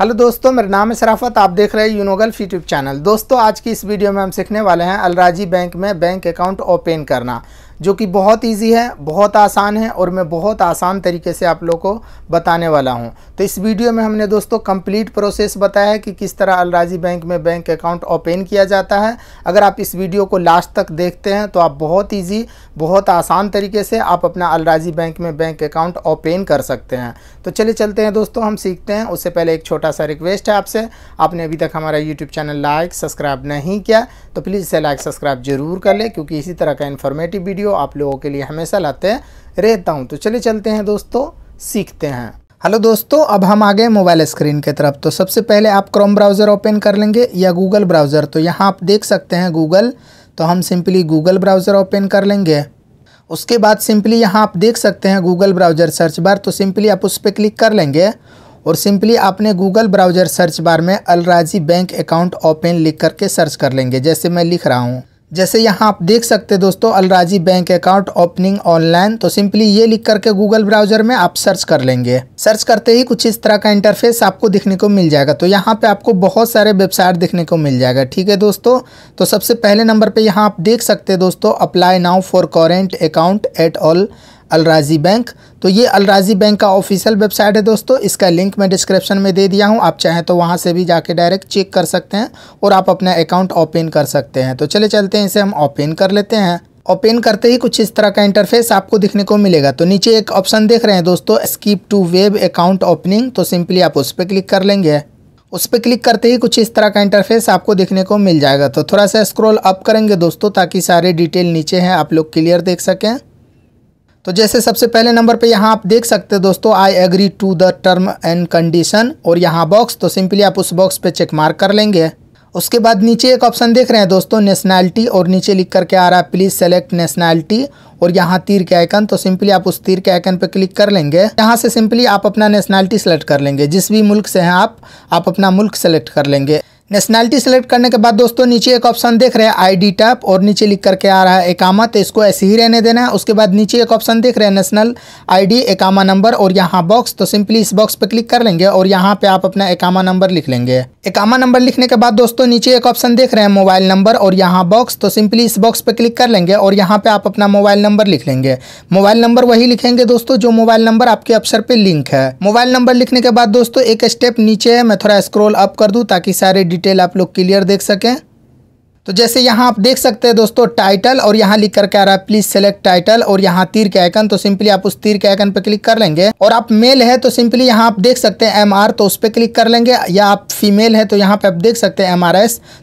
hello दोस्तों मेरा नाम है सराफत आप देख रहे हैं यूनोगल यूट्यूब चैनल दोस्तों आज की इस वीडियो में हम सीखने वाले हैं अलराजी बैंक में बैंक अकाउंट ओपन करना जो कि बहुत इजी है बहुत आसान है और मैं बहुत आसान तरीके से आप लोग को बताने वाला हूं तो इस वीडियो में हमने दोस्तों कंप्लीट प्रोसेस बताया है कि किस तरह अलराजी बैंक में बैंक अकाउंट ओपन किया जाता है अगर आप इस वीडियो को लास्ट तक देखते हैं तो आप बहुत ईजी बहुत आसान तरीके से आप अपना अलराजी बैंक में बैंक अकाउंट ओपन कर सकते हैं तो चले चलते हैं दोस्तों हम सीखते हैं उससे पहले एक छोटा सा रिक्वेस्ट है आपसे आपने अभी तक हमारा यूट्यूब चैनल लाइक सब्सक्राइब नहीं किया तो प्लीज़ इसे लाइक सब्सक्राइब जरूर कर लें क्योंकि इसी तरह का इन्फॉर्मेटिव वीडियो वीडियो आप लोगों के लिए हमेशा लाते रहता हूँ तो चले चलते हैं दोस्तों सीखते हैं हेलो दोस्तों अब हम आ गए मोबाइल स्क्रीन की तरफ तो सबसे पहले आप क्रोम ब्राउज़र ओपन कर लेंगे या गूगल ब्राउज़र तो यहाँ आप देख सकते हैं गूगल तो हम सिंपली गूगल ब्राउज़र ओपन कर लेंगे उसके बाद सिंपली यहाँ आप देख सकते हैं गूगल ब्राउज़र सर्च बार तो सिंपली आप उस पर क्लिक कर लेंगे और सिंपली आपने गूगल ब्राउज़र सर्च बार में अलराजी बैंक अकाउंट ओपन लिख करके सर्च कर लेंगे जैसे मैं लिख रहा हूँ जैसे यहाँ आप देख सकते हैं दोस्तों Al Rajhi bank account opening online तो सिंपली ये लिख करके गूगल ब्राउजर में आप सर्च कर लेंगे सर्च करते ही कुछ इस तरह का इंटरफेस आपको दिखने को मिल जाएगा तो यहाँ पे आपको बहुत सारे वेबसाइट दिखने को मिल जाएगा ठीक है दोस्तों तो सबसे पहले नंबर पर यहाँ आप देख सकते हैं दोस्तों apply now for current account at all Al Rajhi bank तो ये अलराजी बैंक का ऑफिशियल वेबसाइट है दोस्तों इसका लिंक मैं डिस्क्रिप्शन में दे दिया हूँ आप चाहें तो वहाँ से भी जाके डायरेक्ट चेक कर सकते हैं और आप अपना अकाउंट ओपन कर सकते हैं तो चले चलते हैं इसे हम ओपन कर लेते हैं ओपन करते ही कुछ इस तरह का इंटरफेस आपको दिखने को मिलेगा तो नीचे एक ऑप्शन देख रहे हैं दोस्तों skip to web account opening तो सिंपली आप उस पर क्लिक कर लेंगे उस पर क्लिक करते ही कुछ इस तरह का इंटरफेस आपको देखने को मिल जाएगा तो थोड़ा सा स्क्रॉल अप करेंगे दोस्तों ताकि सारे डिटेल नीचे हैं आप लोग क्लियर देख सकें तो जैसे सबसे पहले नंबर पे यहाँ आप देख सकते हैं दोस्तों I agree to the term and condition और यहाँ बॉक्स तो सिंपली आप उस बॉक्स पे चेक मार्क कर लेंगे उसके बाद नीचे एक ऑप्शन देख रहे हैं दोस्तों नेशनैलिटी और नीचे लिख करके आ रहा है प्लीज़ सेलेक्ट नेशनैलिटी और यहाँ तीर के आइकन तो सिंपली आप उस तीर के आइकन पर क्लिक कर लेंगे यहाँ से सिंपली आप अपना नेशनैलिटी सेलेक्ट कर लेंगे जिस भी मुल्क से हैं आप आप अपना मुल्क सेलेक्ट कर लेंगे नेशनैलिटी सेलेक्ट करने के बाद दोस्तों नीचे एक ऑप्शन देख रहे हैं आईडी टैप और नीचे लिख करके आ रहा है एकामा तो इसको ऐसे ही रहने देना है उसके बाद नीचे एक ऑप्शन देख रहे हैं नेशनल आईडी एकामा नंबर और यहाँ बॉक्स तो सिंपली इस बॉक्स पर क्लिक कर लेंगे और यहाँ पे आप अपना एकामा नंबर लिख लेंगे एकामा नंबर लिखने के बाद दोस्तों नीचे एक ऑप्शन देख रहे हैं मोबाइल नंबर और यहाँ बॉक्स तो सिंपली इस बॉक्स पर क्लिक कर लेंगे और यहाँ पे आप अपना मोबाइल नंबर लिख लेंगे मोबाइल नंबर वही लिखेंगे दोस्तों जो मोबाइल नंबर आपके अफसर पर लिंक है मोबाइल नंबर लिखने के बाद दोस्तों एक स्टेप नीचे है मैं थोड़ा स्क्रोल अप कर दूँ ताकि सारे डिटेल आप लोग क्लियर देख सकें तो जैसे यहाँ आप देख सकते हैं दोस्तों टाइटल और यहाँ लिख करके आ रहा है प्लीज सेलेक्ट टाइटल और यहाँ तीर के आइकन तो सिंपली आप उस तीर के आइकन पर क्लिक कर लेंगे और आप मेल है तो सिंपली यहाँ आप देख सकते हैं एम तो उस पर क्लिक कर लेंगे या आप फीमेल है तो यहाँ पे आप देख सकते हैं एम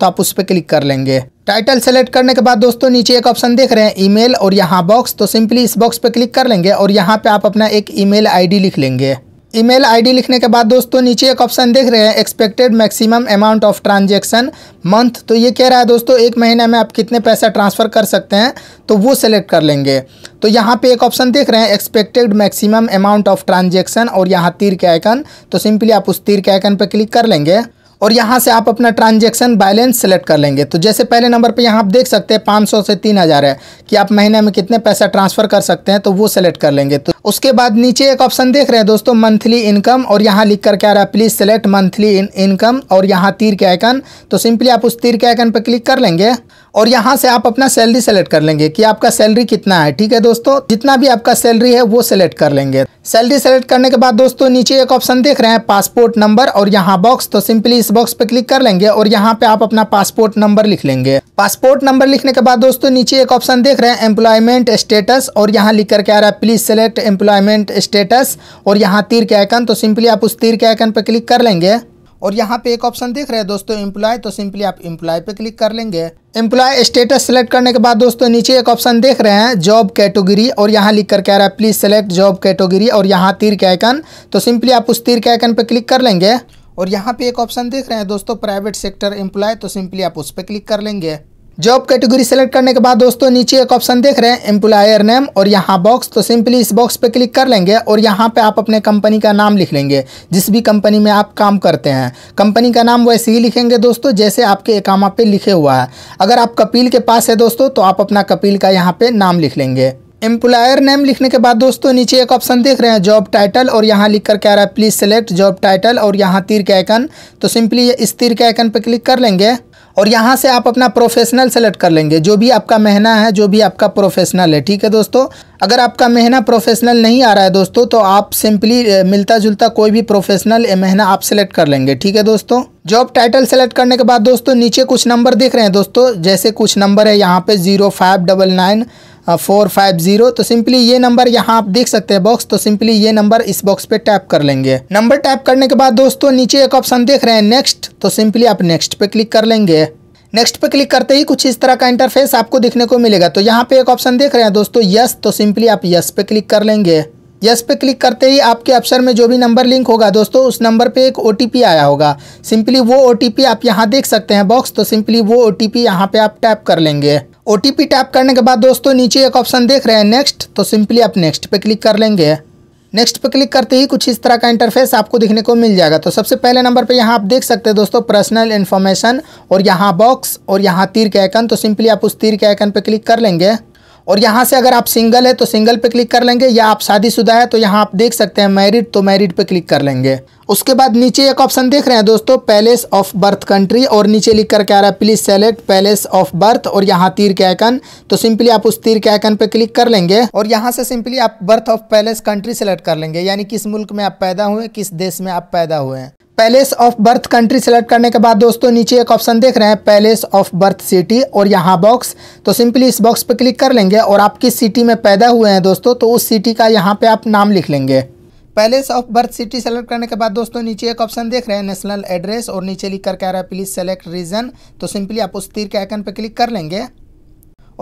तो आप उस पर क्लिक कर लेंगे टाइटल सेलेक्ट करने के बाद दोस्तों नीचे एक ऑप्शन देख रहे हैं ईमेल और यहाँ बॉक्स तो सिंपली इस बॉक्स पर क्लिक कर लेंगे और यहाँ पे आप अपना एक ईमेल डी लिख लेंगे ईमेल आईडी लिखने के बाद दोस्तों नीचे एक ऑप्शन देख रहे हैं expected maximum amount of transaction month तो ये कह रहा है दोस्तों एक महीने में आप कितने पैसा ट्रांसफ़र कर सकते हैं तो वो सेलेक्ट कर लेंगे तो यहाँ पे एक ऑप्शन देख रहे हैं expected maximum amount of transaction और यहाँ तीर के आइकन तो सिंपली आप उस तीर के आइकन पर क्लिक कर लेंगे और यहाँ से आप अपना ट्रांजेक्शन बैलेंस सेलेक्ट कर लेंगे तो जैसे पहले नंबर पर यहाँ आप देख सकते हैं पाँच से तीन है कि आप महीने में कितने पैसा ट्रांसफ़र कर सकते हैं तो वो सेलेक्ट कर लेंगे तो उसके बाद नीचे एक ऑप्शन देख रहे हैं दोस्तों मंथली इनकम और यहाँ लिख कर क्या रहा है प्लीज़ सेलेक्ट मंथली इनकम और यहाँ तीर के आइकन तो सिंपली आप उस तीर के आइकन पर क्लिक कर लेंगे और यहाँ से आप अपना सैलरी सेलेक्ट कर लेंगे कि आपका सैलरी कितना है ठीक है दोस्तों जितना भी आपका सैलरी है वो सेलेक्ट कर लेंगे सैलरी सेलेक्ट करने के बाद दोस्तों नीचे एक ऑप्शन देख रहे हैं पासपोर्ट नंबर और यहाँ बॉक्स तो सिंपली इस बॉक्स पे क्लिक कर लेंगे और यहाँ पे आप अपना पासपोर्ट नंबर लिख लेंगे पासपोर्ट नंबर लिखने के बाद दोस्तों नीचे एक ऑप्शन देख रहे हैं एम्प्लॉयमेंट स्टेटस और यहाँ लिख करके आ रहा है प्लीज सेलेक्ट एम्प्लॉयमेंट स्टेटस और यहाँ तीर के आइकन तो सिंपली आप उस तीर के आइकन पर क्लिक कर लेंगे और यहाँ पे एक ऑप्शन देख रहे हैं दोस्तों एम्प्लॉय तो सिंपली आप एम्प्लॉय पे क्लिक कर लेंगे एम्प्लॉय स्टेटस सेलेक्ट करने के बाद दोस्तों नीचे एक ऑप्शन देख रहे हैं जॉब कैटेगरी और यहाँ लिख कर कह रहा है प्लीज सेलेक्ट जॉब कैटेगरी और यहाँ तीर के आइकन तो सिंपली आप उस तीर के आइकन पर क्लिक कर लेंगे और यहाँ पे एक ऑप्शन देख रहे हैं दोस्तों प्राइवेट सेक्टर एम्प्लॉय तो सिंपली आप उस पर क्लिक कर लेंगे जॉब कैटेगरी सेलेक्ट करने के बाद दोस्तों नीचे एक ऑप्शन देख रहे हैं एम्प्लॉयर नेम और यहाँ बॉक्स तो सिंपली इस बॉक्स पे क्लिक कर लेंगे और यहाँ पे आप अपने कंपनी का नाम लिख लेंगे जिस भी कंपनी में आप काम करते हैं कंपनी का नाम वैसे ही लिखेंगे दोस्तों जैसे आपके एकामा पे लिखे हुआ है अगर आप कपिल के पास है दोस्तों तो आप अपना कपिल का यहाँ पर नाम लिख लेंगे एम्प्लॉयर नेम लिखने के बाद दोस्तों नीचे एक ऑप्शन देख रहे हैं जॉब टाइटल और यहाँ लिख कर के रहा है प्लीज़ सेलेक्ट जॉब टाइटल और यहाँ तीर के आइकन तो सिंपली इस तीर के आइकन पर क्लिक कर लेंगे और यहाँ से आप अपना प्रोफेशनल सेलेक्ट कर लेंगे जो भी आपका महीना है जो भी आपका प्रोफेशनल है ठीक है दोस्तों अगर आपका महीना प्रोफेशनल नहीं आ रहा है दोस्तों तो आप सिंपली मिलता जुलता कोई भी प्रोफेशनल महीना आप सेलेक्ट कर लेंगे ठीक है दोस्तों जॉब टाइटल सेलेक्ट करने के बाद दोस्तों नीचे कुछ नंबर देख रहे हैं दोस्तों जैसे कुछ नंबर है यहाँ पे zero five double nine four five zero तो सिंपली ये नंबर यहाँ आप देख सकते हैं बॉक्स तो सिंपली ये नंबर इस बॉक्स पे टैप कर लेंगे नंबर टैप करने के बाद दोस्तों नीचे एक ऑप्शन देख रहे हैं नेक्स्ट तो सिंपली आप नेक्स्ट पे क्लिक कर लेंगे नेक्स्ट पे क्लिक करते ही कुछ इस तरह का इंटरफेस आपको देखने को मिलेगा तो यहाँ पे एक ऑप्शन देख रहे हैं दोस्तों यस तो सिंपली आप यस पे क्लिक कर लेंगे यस पे क्लिक करते ही आपके अफसर में जो भी नंबर लिंक होगा दोस्तों उस नंबर पे एक ओ आया होगा सिंपली वो ओ आप यहाँ देख सकते हैं बॉक्स तो सिंपली वो ओ टी पी यहाँ पे आप टैप कर लेंगे ओ टैप करने के बाद दोस्तों नीचे एक ऑप्शन देख रहे हैं नेक्स्ट तो सिंपली आप नेक्स्ट पे क्लिक कर लेंगे नेक्स्ट पे क्लिक करते ही कुछ इस तरह का इंटरफेस आपको दिखने को मिल जाएगा तो सबसे पहले नंबर पे यहाँ आप देख सकते हैं दोस्तों पर्सनल इन्फॉर्मेशन और यहाँ बॉक्स और यहाँ तीर के आइकन तो सिंपली आप उस तीर के आइकन पे क्लिक कर लेंगे और यहाँ से अगर आप सिंगल है तो सिंगल पे क्लिक कर लेंगे या आप शादीशुदा है तो यहाँ आप देख सकते हैं मैरिड तो मैरिड पे क्लिक कर लेंगे उसके बाद नीचे एक ऑप्शन देख रहे हैं दोस्तों पैलेस ऑफ बर्थ कंट्री और नीचे लिख करके आ रहा है please select place of birth और यहाँ तीर के आइकन तो सिंपली आप उस तीर के आइकन पे क्लिक कर लेंगे और यहाँ से सिंपली आप birth of place country select कर लेंगे यानी किस मुल्क में आप पैदा हुए किस देश में आप पैदा हुए place of birth country select करने के बाद दोस्तों नीचे एक ऑप्शन देख रहे हैं पैलेस ऑफ बर्थ सिटी और यहाँ बॉक्स तो सिंपली इस बॉक्स पर क्लिक कर लेंगे और आप किस सिटी में पैदा हुए हैं दोस्तों तो उस सिटी का यहाँ पे आप नाम लिख लेंगे place of birth city select करने के बाद दोस्तों नीचे एक ऑप्शन देख रहे हैं नेशनल एड्रेस और नीचे लिख कर कह रहा है प्लीज़ सेलेक्ट रीजन तो सिंपली आप उस तीर के आइकन पर क्लिक कर लेंगे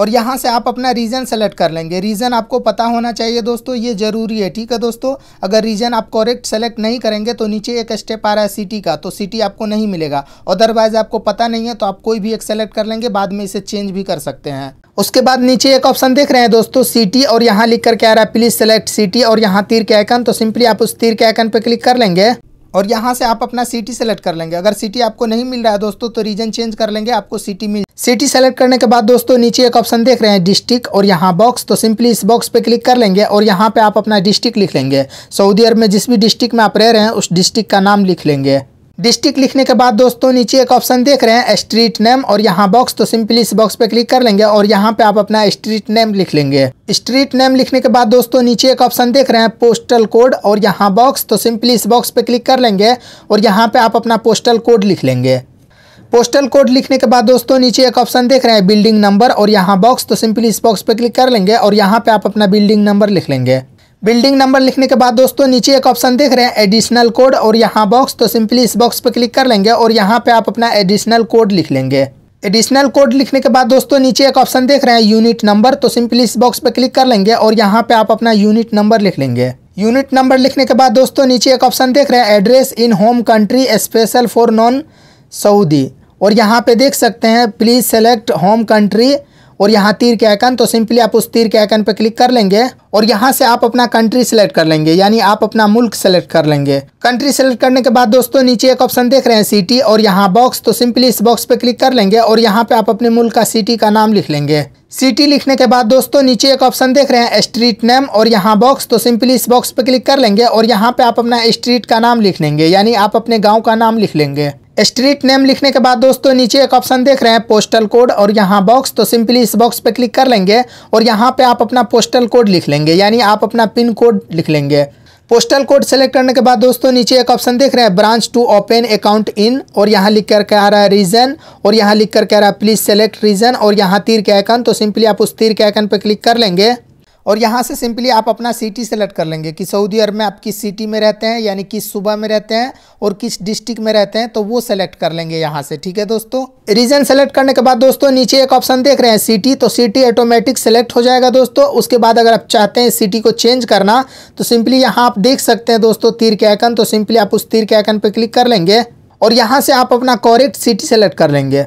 और यहाँ से आप अपना रीजन सेलेक्ट कर लेंगे रीजन आपको पता होना चाहिए दोस्तों ये जरूरी है ठीक है दोस्तों अगर रीजन आप करेक्ट सेलेक्ट नहीं करेंगे तो नीचे एक स्टेप आ रहा है सिटी का तो सिटी आपको नहीं मिलेगा अदरवाइज आपको पता नहीं है तो आप कोई भी एक सेलेक्ट कर लेंगे बाद में इसे चेंज भी कर सकते हैं उसके बाद नीचे एक ऑप्शन देख रहे हैं दोस्तों सिटी और यहाँ लिख करके आ रहा है प्लीज सेलेक्ट सिटी और यहाँ तीर के आइकन तो सिंपली आप उस तीर के आइकन पर क्लिक कर लेंगे और यहाँ से आप अपना सिटी सेलेक्ट कर लेंगे अगर सिटी आपको नहीं मिल रहा है दोस्तों तो रीजन चेंज कर लेंगे आपको सिटी मिल सिटी सेलेक्ट करने के बाद दोस्तों नीचे एक ऑप्शन देख रहे हैं डिस्ट्रिक्ट और यहाँ बॉक्स तो सिंपली इस बॉक्स पे क्लिक कर लेंगे और यहाँ पे आप अपना डिस्ट्रिक्ट लिख लेंगे सऊदी अरब में जिस भी डिस्ट्रिक्ट में आप रह रहे हैं उस डिस्ट्रिक्ट का नाम लिख लेंगे डिस्ट्रिक्ट लिखने के बाद दोस्तों नीचे एक ऑप्शन देख रहे हैं स्ट्रीट नेम और यहाँ बॉक्स तो सिंपली इस बॉक्स पे क्लिक कर लेंगे और यहाँ पे आप अपना स्ट्रीट नेम लिख लेंगे स्ट्रीट नेम लिखने के बाद दोस्तों नीचे एक ऑप्शन देख रहे हैं पोस्टल कोड और यहाँ बॉक्स तो सिंपली इस बॉक्स पे क्लिक कर लेंगे और यहाँ पे आप अपना पोस्टल कोड लिख लेंगे पोस्टल कोड लिखने के बाद दोस्तों नीचे एक ऑप्शन देख रहे हैं बिल्डिंग नंबर और यहाँ बॉक्स तो सिंपली इस बॉक्स पे क्लिक कर लेंगे और यहाँ पे आप अपना बिल्डिंग नंबर लिख लेंगे बिल्डिंग नंबर लिखने के बाद दोस्तों नीचे एक ऑप्शन देख रहे हैं एडिशनल कोड और यहाँ बॉक्स तो सिंपली इस बॉक्स पर क्लिक कर लेंगे और यहाँ पे आप अपना एडिशनल कोड लिख लेंगे एडिशनल कोड लिखने के बाद दोस्तों नीचे एक ऑप्शन देख रहे हैं यूनिट नंबर तो सिंपली इस बॉक्स पर क्लिक कर लेंगे और यहाँ पे आप अपना यूनिट नंबर लिख लेंगे यूनिट नंबर लिखने के बाद दोस्तों नीचे एक ऑप्शन देख रहे हैं address in home country special for non Saudi और यहाँ पे देख सकते हैं प्लीज़ सेलेक्ट होम कंट्री और यहाँ तीर के आइकन तो सिंपली आप उस तीर के आइकन पर क्लिक कर लेंगे और यहाँ से आप अपना कंट्री सेलेक्ट कर लेंगे यानी आप अपना मुल्क सेलेक्ट कर लेंगे कंट्री सेलेक्ट करने के बाद दोस्तों नीचे एक ऑप्शन देख रहे हैं सिटी और यहाँ बॉक्स तो सिंपली इस बॉक्स पे क्लिक कर लेंगे और यहाँ पे आप अपने मुल्क का सिटी का नाम लिख लेंगे सिटी लिखने के बाद दोस्तों नीचे एक ऑप्शन देख रहे हैं स्ट्रीट नेम और यहाँ बॉक्स तो सिंपली इस बॉक्स पे क्लिक कर लेंगे और यहाँ पे आप अपना स्ट्रीट का नाम लिख लेंगे यानी आप अपने गाँव का नाम लिख लेंगे स्ट्रीट नेम लिखने के बाद दोस्तों नीचे एक ऑप्शन देख रहे हैं पोस्टल कोड और यहाँ बॉक्स तो सिंपली इस बॉक्स पे क्लिक कर लेंगे और यहाँ पे आप अपना पोस्टल कोड लिख लेंगे यानी आप अपना पिन कोड लिख लेंगे पोस्टल कोड सेलेक्ट करने के बाद दोस्तों नीचे एक ऑप्शन देख रहे हैं branch to open account in और यहाँ लिख कर कह रहा है रीजन और यहाँ लिख कर कह रहा है प्लीज सेलेक्ट रीजन और यहाँ तीर के आइकन तो सिंपली आप उस तीर के आइकन पर क्लिक कर लेंगे और यहाँ से सिंपली आप अपना सिटी सेलेक्ट कर लेंगे कि सऊदी अरब में आप किस सिटी में रहते हैं यानी किस सूबा में रहते हैं और किस डिस्ट्रिक्ट में रहते हैं तो वो सेलेक्ट कर लेंगे यहाँ से ठीक है दोस्तों रीजन सेलेक्ट करने के बाद दोस्तों नीचे एक ऑप्शन देख रहे हैं सिटी तो सिटी ऑटोमेटिक सेलेक्ट हो जाएगा दोस्तों उसके बाद अगर आप चाहते हैं सिटी को चेंज करना तो सिंपली यहाँ आप देख सकते हैं दोस्तों तीर के आइकन तो सिंपली आप उस तीर के आइकन पर क्लिक कर लेंगे और यहाँ से आप अपना कॉरेक्ट सिटी सेलेक्ट कर लेंगे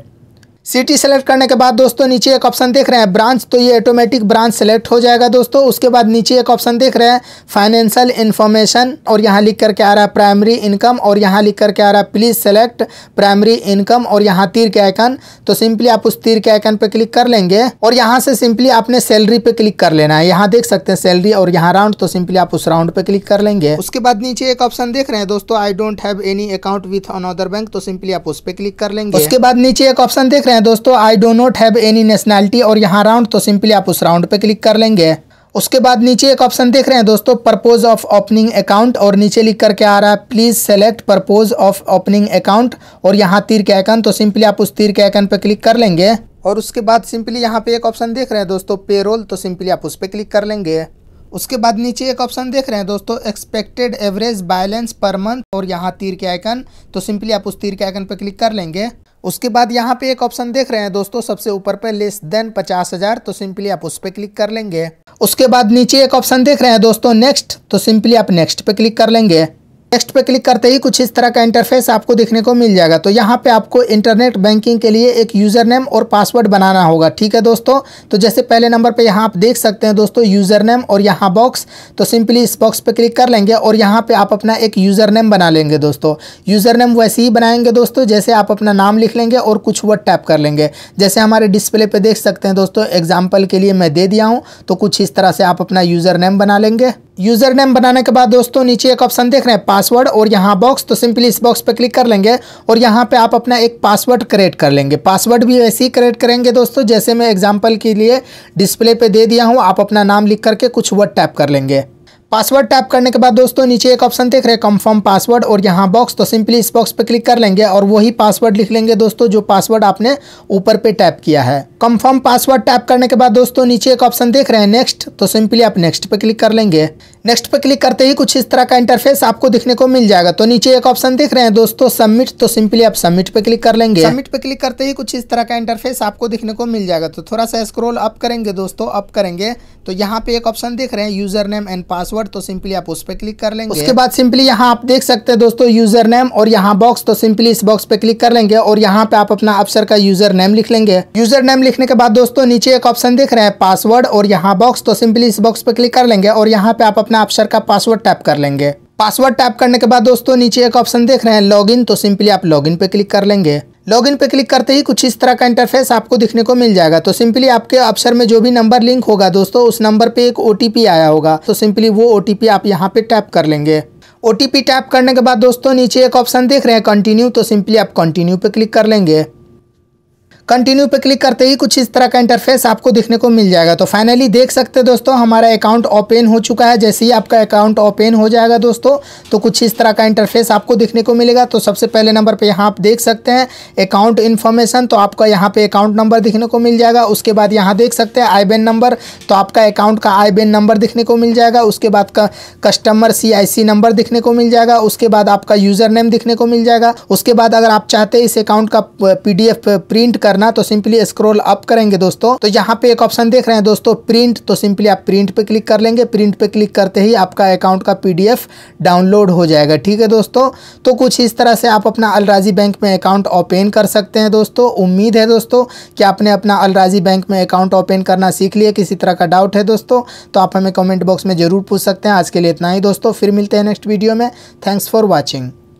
सिटी सेलेक्ट करने के बाद दोस्तों नीचे एक ऑप्शन देख रहे हैं ब्रांच तो ये ऑटोमेटिक ब्रांच सेलेक्ट हो जाएगा दोस्तों उसके बाद नीचे एक ऑप्शन देख रहे हैं फाइनेंशियल इन्फॉर्मेशन और यहाँ लिख करके आ रहा है प्राइमरी इनकम और यहाँ लिख करके आ रहा है प्लीज़ सेलेक्ट प्राइमरी इनकम और यहाँ तीर के आइकन तो सिंपली आप उस तीर के आइकन पर क्लिक कर लेंगे और यहाँ से सिंपली आपने सैलरी पर क्लिक कर लेना है यहाँ देख सकते हैं सैलरी और यहाँ राउंड तो सिंपली आप उस राउंड पर क्लिक कर लेंगे उसके बाद नीचे एक ऑप्शन देख रहे हैं दोस्तों I don't have any account with another bank तो सिंपली आप उस पर क्लिक कर लेंगे उसके बाद नीचे एक ऑप्शन देख रहे सकते हैं दोस्तों I do not have any nationality और यहाँ राउंड तो सिंपली आप उस राउंड पे क्लिक कर लेंगे उसके बाद नीचे एक ऑप्शन देख रहे हैं दोस्तों परपोज ऑफ ओपनिंग अकाउंट और नीचे लिख करके आ रहा है please select purpose of opening account और यहाँ तीर के आइकन तो सिंपली आप उस तीर के आइकन पर क्लिक कर लेंगे और उसके बाद सिंपली यहाँ पे एक ऑप्शन देख रहे हैं दोस्तों पेरोल तो सिंपली आप उस पर क्लिक कर लेंगे उसके बाद नीचे एक ऑप्शन देख रहे हैं दोस्तों expected average balance per month और यहाँ तीर के आइकन तो सिंपली आप उस तीर के आइकन पर क्लिक कर लेंगे उसके बाद यहाँ पे एक ऑप्शन देख रहे हैं दोस्तों सबसे ऊपर पे लेस देन पचास हज़ार तो सिंपली आप उस पर क्लिक कर लेंगे उसके बाद नीचे एक ऑप्शन देख रहे हैं दोस्तों नेक्स्ट तो सिंपली आप नेक्स्ट पे क्लिक कर लेंगे नेक्स्ट पे क्लिक करते ही कुछ इस तरह का इंटरफेस आपको देखने को मिल जाएगा तो यहाँ पे आपको इंटरनेट बैंकिंग के लिए एक यूज़र नेम और पासवर्ड बनाना होगा ठीक है दोस्तों तो जैसे पहले नंबर पे यहाँ आप देख सकते हैं दोस्तों यूज़र नेम और यहाँ बॉक्स तो सिंपली इस बॉक्स पे क्लिक कर लेंगे और यहाँ पे आप अपना एक यूज़र नेम बना लेंगे दोस्तों यूज़र नेम वैसे ही बनाएंगे दोस्तों जैसे आप अपना नाम लिख लेंगे और कुछ वर्ड टाइप कर लेंगे जैसे हमारे डिस्प्ले पर देख सकते हैं दोस्तों एग्जाम्पल के लिए मैं दे दिया हूँ तो कुछ इस तरह से आप अपना यूज़र नेम बना लेंगे यूज़र नेम बनाने के बाद दोस्तों नीचे एक ऑप्शन देख रहे हैं पासवर्ड और यहाँ बॉक्स तो सिंपली इस बॉक्स पर क्लिक कर लेंगे और यहाँ पे आप अपना एक पासवर्ड क्रिएट कर लेंगे पासवर्ड भी वैसे ही क्रिएट करेंगे दोस्तों जैसे मैं एग्जाम्पल के लिए डिस्प्ले पे दे दिया हूँ आप अपना नाम लिख करके कुछ वर्ड टाइप कर लेंगे पासवर्ड टाइप करने के बाद दोस्तों नीचे एक ऑप्शन देख रहे हैं कंफर्म पासवर्ड और यहाँ बॉक्स तो सिंपली इस बॉक्स पर क्लिक कर लेंगे और वही पासवर्ड लिख लेंगे दोस्तों जो पासवर्ड आपने ऊपर पे टाइप किया है कंफर्म पासवर्ड टाइप करने के बाद दोस्तों नीचे एक ऑप्शन देख रहे हैं नेक्स्ट तो सिंपली आप नेक्स्ट पे क्लिक कर लेंगे नेक्स्ट पे क्लिक करते ही कुछ इस तरह का इंटरफेस आपको दिखने को मिल जाएगा तो नीचे एक ऑप्शन देख रहे हैं दोस्तों सबमिट तो सिंपली आप सबमिट पे क्लिक कर लेंगे सबमिट पे क्लिक करते ही कुछ इस तरह का इंटरफेस आपको दिखने को मिल जाएगा तो थोड़ा सा स्क्रोल अप करेंगे दोस्तों अप करेंगे तो यहाँ पे एक ऑप्शन देख रहे हैं user name and password password तो सिंपली आप उस पर क्लिक कर लेंगे उसके बाद सिंपली यहाँ आप देख सकते हैं दोस्तों यूजर नेम और यहाँ बॉक्स तो सिंपली इस बॉक्स पे क्लिक कर लेंगे और यहाँ पे आप अपना अफसर का यूजर नेम लिख लेंगे यूजर नेम लिखने के बाद दोस्तों नीचे एक ऑप्शन देख रहे हैं पासवर्ड और यहाँ बॉक्स तो सिंपली इस बॉक्स पे क्लिक कर लेंगे और यहाँ पे आप अपना अफसर का पासवर्ड टाइप कर लेंगे पासवर्ड टाइप करने के बाद दोस्तों नीचे एक ऑप्शन देख रहे हैं लॉगिन तो सिंपली आप लॉगिन पे क्लिक कर लेंगे लॉगिन पे क्लिक करते ही कुछ इस तरह का इंटरफेस आपको दिखने को मिल जाएगा तो सिंपली आपके अक्षर में जो भी नंबर लिंक होगा दोस्तों उस नंबर पे एक ओ आया होगा तो सिंपली वो ओ आप यहाँ पे टैप कर लेंगे ओ टैप करने के बाद दोस्तों नीचे एक ऑप्शन देख रहे हैं कंटिन्यू तो सिंपली आप कंटिन्यू पे क्लिक कर लेंगे कंटिन्यू पे क्लिक करते ही कुछ इस तरह का इंटरफेस आपको देखने को मिल जाएगा तो फाइनली देख सकते हैं दोस्तों हमारा अकाउंट ओपन हो चुका है जैसे ही आपका अकाउंट ओपन हो जाएगा दोस्तों तो कुछ इस तरह का इंटरफेस आपको देखने को मिलेगा तो सबसे पहले नंबर पर यहाँ आप देख सकते हैं अकाउंट इन्फॉर्मेशन तो आपका यहाँ पे अकाउंट नंबर देखने को मिल जाएगा उसके बाद यहाँ देख सकते हैं आई नंबर तो आपका अकाउंट का आई नंबर देखने को मिल जाएगा उसके बाद का कस्टमर सी नंबर देखने को मिल जाएगा उसके बाद आपका यूज़र नेम देखने को मिल जाएगा उसके बाद अगर आप चाहते हैं इस अकाउंट का पी प्रिंट करना करना तो सिंपली स्क्रोल अप करेंगे दोस्तों तो यहाँ पे एक ऑप्शन देख रहे हैं दोस्तों प्रिंट तो सिंपली आप प्रिंट पे क्लिक कर लेंगे प्रिंट पे क्लिक करते ही आपका अकाउंट का पीडीएफ डाउनलोड हो जाएगा ठीक है दोस्तों तो कुछ इस तरह से आप अपना अलराजी बैंक में अकाउंट ओपन कर सकते हैं दोस्तों उम्मीद है दोस्तों कि आपने अपना अलराजी बैंक में अकाउंट ओपन करना सीख लिया किसी तरह का डाउट है दोस्तों तो आप हमें कमेंट बॉक्स में ज़रूर पूछ सकते हैं आज के लिए इतना ही दोस्तों फिर मिलते हैं नेक्स्ट वीडियो में थैंक्स फॉर वॉचिंग